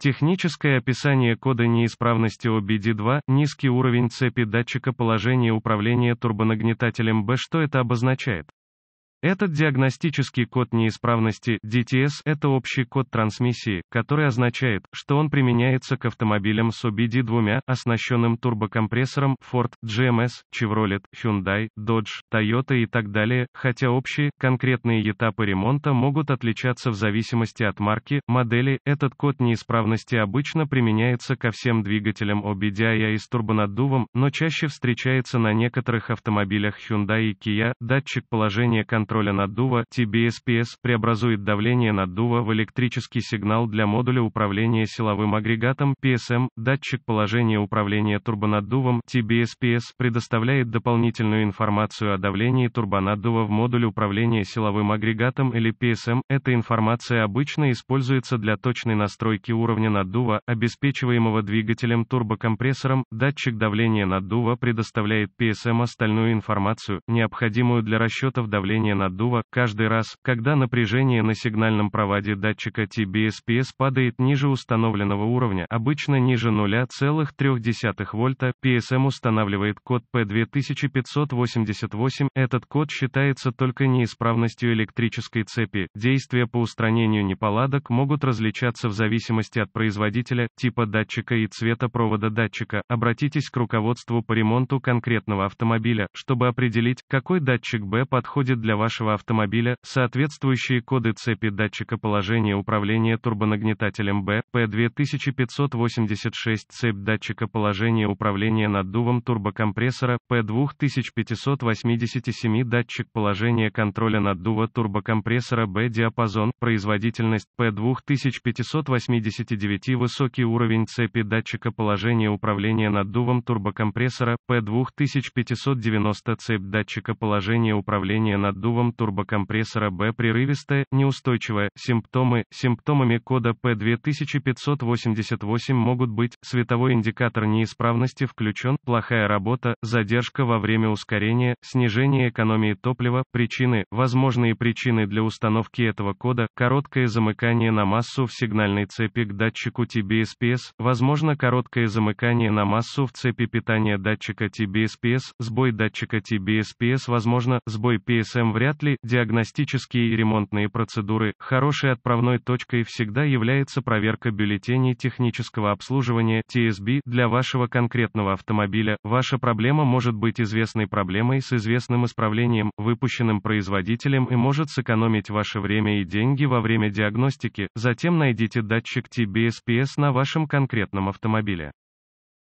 Техническое описание кода неисправности OBD2, низкий уровень цепи датчика положения управления турбонагнетателем B. Что это обозначает? Этот диагностический код неисправности DTS – это общий код трансмиссии, который означает, что он применяется к автомобилям с OBD2, оснащенным турбокомпрессором Ford, GMS, эм Chevrolet, Hyundai, Dodge, Toyota и так далее, хотя общие, конкретные этапы ремонта могут отличаться в зависимости от марки, модели. Этот код неисправности обычно применяется ко всем двигателям OBDI и с турбонаддувом, но чаще встречается на некоторых автомобилях Hyundai и Kia. Датчик положения контроля контроля наддува TBSPS преобразует давление наддува в электрический сигнал для модуля управления силовым агрегатом PSM. Датчик положения управления турбонаддувом TBSPS предоставляет дополнительную информацию о давлении турбонаддува в модуле управления силовым агрегатом или PSM. Эта информация обычно используется для точной настройки уровня наддува, обеспечиваемого двигателем турбокомпрессором. Датчик давления наддува предоставляет PSM остальную информацию, необходимую для расчетов давления наддува, каждый раз, когда напряжение на сигнальном проводе датчика TBSPS падает ниже установленного уровня, обычно ниже 0,3 вольта, PSM устанавливает код P2588, этот код считается только неисправностью электрической цепи. Действия по устранению неполадок могут различаться в зависимости от производителя, типа датчика и цвета провода датчика. Обратитесь к руководству по ремонту конкретного автомобиля, чтобы определить, какой датчик B подходит для вашего вашего автомобиля, соответствующие коды цепи датчика положения управления турбонагнетателем B, P2586 цепь датчика положения управления наддувом турбокомпрессора, P2587 датчик положения контроля наддува турбокомпрессора B диапазон, производительность, P2589 высокий уровень цепи датчика положения управления наддувом турбокомпрессора, P2590 цепь датчика положения управления наддувом разрывом турбокомпрессора Б прерывистая, неустойчивая, симптомы, симптомами кода P2588 могут быть, световой индикатор неисправности включен, плохая работа, задержка во время ускорения, снижение экономии топлива, причины, возможные причины для установки этого кода, короткое замыкание на массу в сигнальной цепи к датчику TBSPS, возможно короткое замыкание на массу в цепи питания датчика TBSPS, сбой датчика TBSPS возможно, сбой PSM вряд Вряд ли диагностические и ремонтные процедуры. Хорошей отправной точкой всегда является проверка бюллетеней технического обслуживания TSB для вашего конкретного автомобиля. Ваша проблема может быть известной проблемой с известным исправлением, выпущенным производителем и может сэкономить ваше время и деньги во время диагностики. Затем найдите датчик TBSPS на вашем конкретном автомобиле.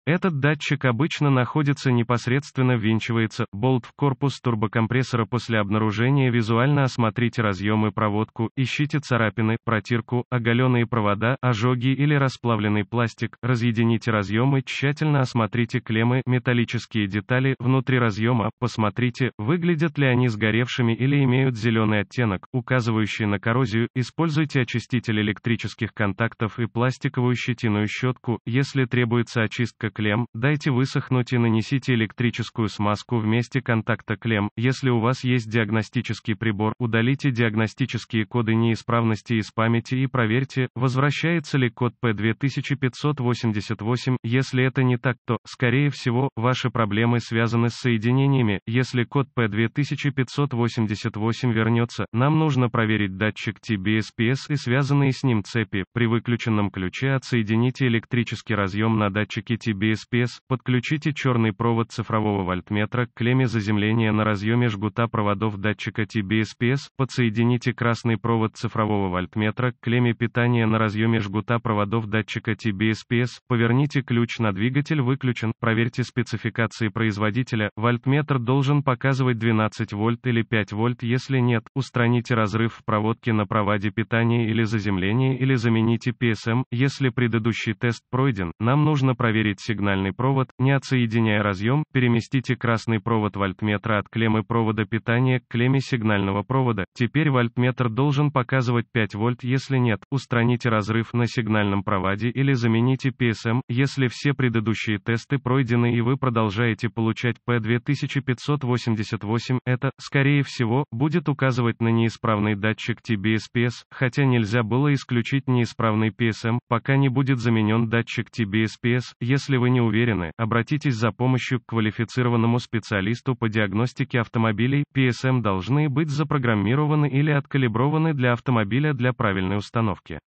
Этот датчик обычно находится непосредственно ввинчивается, болт в корпус турбокомпрессора после обнаружения визуально осмотрите разъемы проводку, ищите царапины, протирку, оголенные провода, ожоги или расплавленный пластик, разъедините разъемы, тщательно осмотрите клеммы, металлические детали, внутри разъема, посмотрите, выглядят ли они сгоревшими или имеют зеленый оттенок, указывающий на коррозию, используйте очиститель электрических контактов и пластиковую щетиную щетку, если требуется очистка клем, дайте высохнуть и нанесите электрическую смазку в месте контакта клем. Если у вас есть диагностический прибор, удалите диагностические коды неисправности из памяти и проверьте, возвращается ли код P2588. Если это не так, то, скорее всего, ваши проблемы связаны с соединениями. Если код P2588 вернется, нам нужно проверить датчик TBSPS и связанные с ним цепи. При выключенном ключе отсоедините электрический разъем на датчике TBSPS BSPS, подключите черный провод цифрового вольтметра к клемме заземления на разъеме жгута проводов датчика TBSPS, подсоедините красный провод цифрового вольтметра к клемме питания на разъеме жгута проводов датчика TBSPS, поверните ключ на двигатель выключен, проверьте спецификации производителя, вольтметр должен показывать 12 вольт или 5 вольт, если нет, устраните разрыв в проводке на проводе питания или заземления или замените PSM, если предыдущий тест пройден, нам нужно проверить сигнал сигнальный провод, не отсоединяя разъем, переместите красный провод вольтметра от клеммы провода питания к клемме сигнального провода. Теперь вольтметр должен показывать 5 вольт, если нет, устраните разрыв на сигнальном проводе или замените PSM, если все предыдущие тесты пройдены и вы продолжаете получать P2588, это, скорее всего, будет указывать на неисправный датчик TBSPS, хотя нельзя было исключить неисправный PSM, пока не будет заменен датчик TBSPS, если вы вы не уверены, обратитесь за помощью к квалифицированному специалисту по диагностике автомобилей. PSM должны быть запрограммированы или откалиброваны для автомобиля для правильной установки.